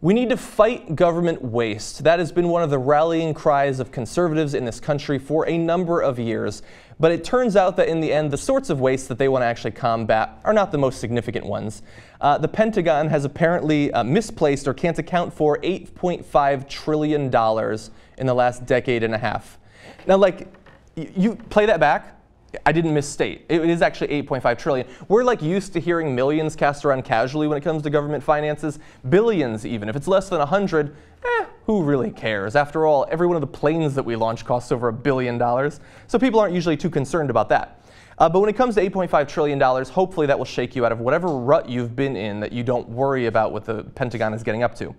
We need to fight government waste. That has been one of the rallying cries of conservatives in this country for a number of years. But it turns out that in the end, the sorts of waste that they want to actually combat are not the most significant ones. Uh, the Pentagon has apparently uh, misplaced or can't account for $8.5 trillion in the last decade and a half. Now, like, you play that back, I didn't misstate. It is actually 8.5 trillion. We're like used to hearing millions cast around casually when it comes to government finances. Billions even. If it's less than 100, eh, who really cares? After all, every one of the planes that we launch costs over a billion dollars. So people aren't usually too concerned about that. Uh, but when it comes to $8.5 trillion, hopefully that will shake you out of whatever rut you've been in that you don't worry about what the Pentagon is getting up to.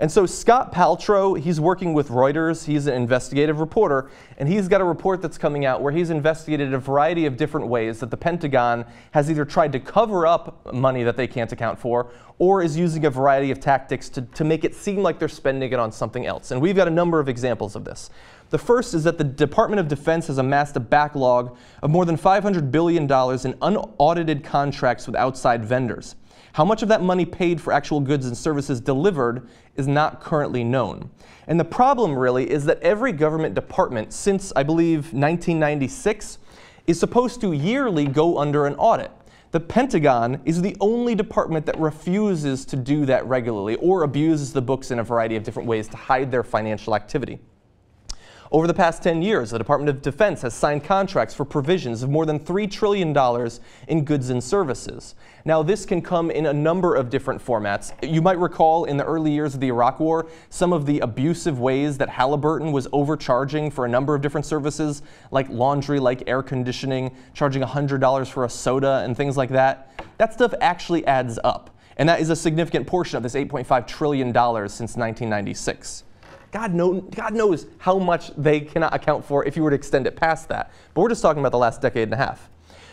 And so Scott Paltrow, he's working with Reuters. He's an investigative reporter, and he's got a report that's coming out where he's investigated a variety of different ways that the Pentagon has either tried to cover up money that they can't account for or is using a variety of tactics to, to make it seem like they're spending it on something else. And we've got a number of examples of this. The first is that the Department of Defense has amassed a backlog of more than $500 billion in unaudited contracts with outside vendors. How much of that money paid for actual goods and services delivered is not currently known. And the problem really is that every government department since, I believe, 1996 is supposed to yearly go under an audit. The Pentagon is the only department that refuses to do that regularly or abuses the books in a variety of different ways to hide their financial activity. Over the past 10 years, the Department of Defense has signed contracts for provisions of more than $3 trillion in goods and services. Now, this can come in a number of different formats. You might recall in the early years of the Iraq War, some of the abusive ways that Halliburton was overcharging for a number of different services, like laundry, like air conditioning, charging $100 for a soda, and things like that. That stuff actually adds up. And that is a significant portion of this $8.5 trillion since 1996. God, know, God knows how much they cannot account for if you were to extend it past that. But we're just talking about the last decade and a half.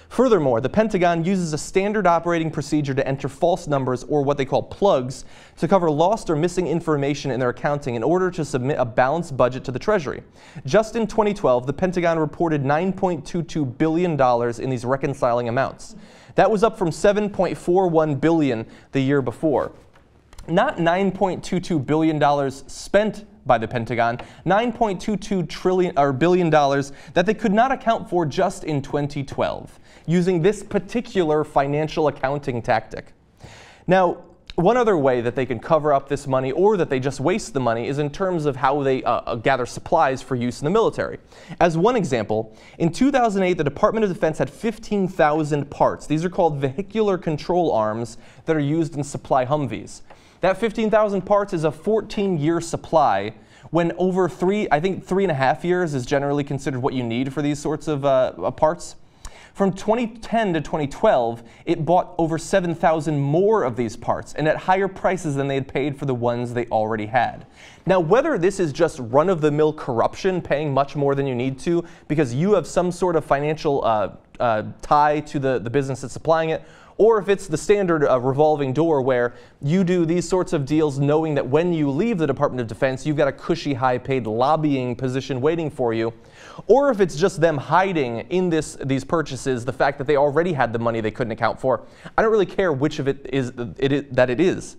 Furthermore, the Pentagon uses a standard operating procedure to enter false numbers, or what they call plugs, to cover lost or missing information in their accounting in order to submit a balanced budget to the Treasury. Just in 2012, the Pentagon reported $9.22 billion in these reconciling amounts. That was up from 7.41 billion the year before. Not $9.22 billion spent by the Pentagon, 9.22 trillion or billion dollars that they could not account for just in 2012 using this particular financial accounting tactic. Now, one other way that they can cover up this money or that they just waste the money is in terms of how they uh, uh gather supplies for use in the military. As one example, in 2008, the Department of Defense had 15,000 parts. These are called vehicular control arms that are used in supply Humvees. That 15,000 parts is a 14-year supply when over three, I think three and a half years is generally considered what you need for these sorts of uh, uh parts. From 2010 to 2012, it bought over 7,000 more of these parts and at higher prices than they had paid for the ones they already had. Now, whether this is just run of the mill corruption, paying much more than you need to because you have some sort of financial uh, uh, tie to the, the business that's supplying it, or if it's the standard uh, revolving door where you do these sorts of deals knowing that when you leave the Department of Defense, you've got a cushy, high paid lobbying position waiting for you, or if it's just them hiding in this, these purchases the fact that they already had the money they couldn't account for. I don't really care which of it is, it is that it is.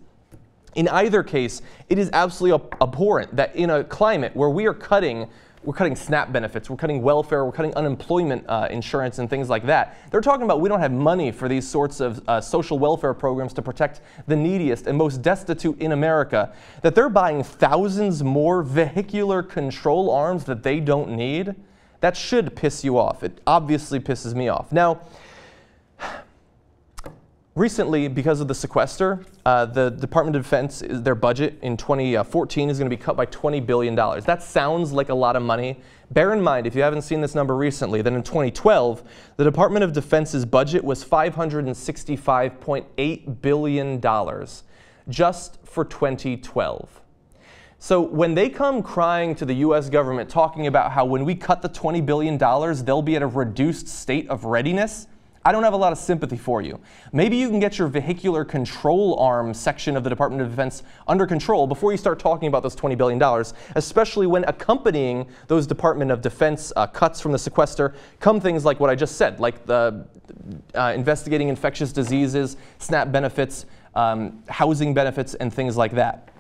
In either case, it is absolutely abhorrent that in a climate where we are cutting we're cutting SNAP benefits, we're cutting welfare, we're cutting unemployment uh, insurance and things like that. They're talking about we don't have money for these sorts of uh, social welfare programs to protect the neediest and most destitute in America. That they're buying thousands more vehicular control arms that they don't need, that should piss you off. It obviously pisses me off. Now, recently, because of the sequester, uh, the Department of Defense, their budget in 2014 is going to be cut by $20 billion. That sounds like a lot of money. Bear in mind, if you haven't seen this number recently, that in 2012, the Department of Defense's budget was $565.8 billion just for 2012. So when they come crying to the US government talking about how when we cut the $20 billion, they'll be at a reduced state of readiness, I don't have a lot of sympathy for you. Maybe you can get your vehicular control arm section of the Department of Defense under control before you start talking about those $20 billion, especially when accompanying those Department of Defense uh, cuts from the sequester come things like what I just said, like the uh, investigating infectious diseases, SNAP benefits, um, housing benefits, and things like that.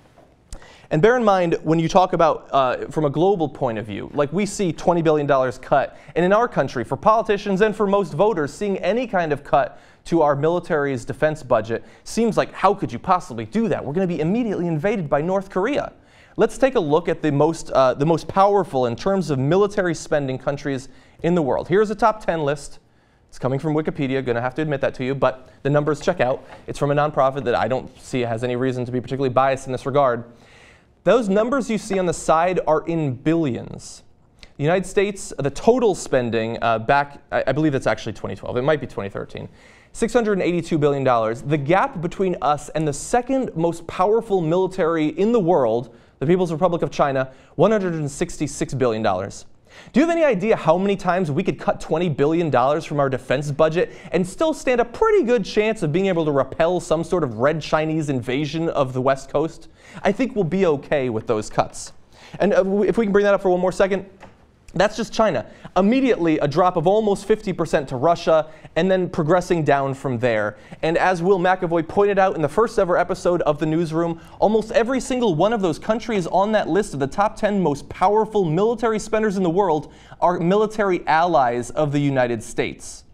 And bear in mind, when you talk about uh, from a global point of view, like we see $20 billion cut. And in our country, for politicians and for most voters, seeing any kind of cut to our military's defense budget seems like how could you possibly do that? We're going to be immediately invaded by North Korea. Let's take a look at the most, uh, the most powerful in terms of military spending countries in the world. Here's a top 10 list. It's coming from Wikipedia, going to have to admit that to you, but the numbers check out. It's from a nonprofit that I don't see has any reason to be particularly biased in this regard. Those numbers you see on the side are in billions. The United States, the total spending uh, back, I, I believe that's actually 2012, it might be 2013. $682 billion. The gap between us and the second most powerful military in the world, the People's Republic of China, $166 billion. Do you have any idea how many times we could cut $20 billion from our defense budget and still stand a pretty good chance of being able to repel some sort of red Chinese invasion of the West Coast? I think we'll be okay with those cuts. And uh, if we can bring that up for one more second, that's just China. Immediately, a drop of almost 50% to Russia, and then progressing down from there. And as Will McAvoy pointed out in the first ever episode of The Newsroom, almost every single one of those countries on that list of the top 10 most powerful military spenders in the world are military allies of the United States.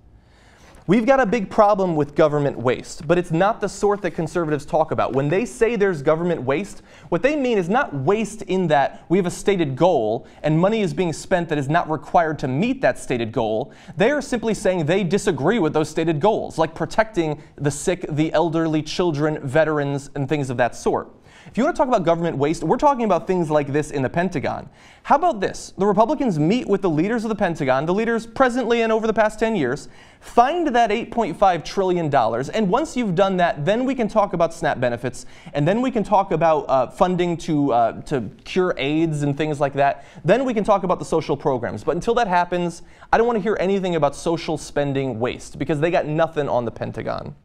We've got a big problem with government waste, but it's not the sort that conservatives talk about. When they say there's government waste, what they mean is not waste in that we have a stated goal and money is being spent that is not required to meet that stated goal. They are simply saying they disagree with those stated goals, like protecting the sick, the elderly, children, veterans, and things of that sort. If you want to talk about government waste, we're talking about things like this in the Pentagon. How about this? The Republicans meet with the leaders of the Pentagon, the leaders presently and over the past 10 years, find that $8.5 trillion, and once you've done that, then we can talk about SNAP benefits, and then we can talk about uh, funding to, uh, to cure AIDS and things like that. Then we can talk about the social programs. But until that happens, I don't want to hear anything about social spending waste, because they got nothing on the Pentagon.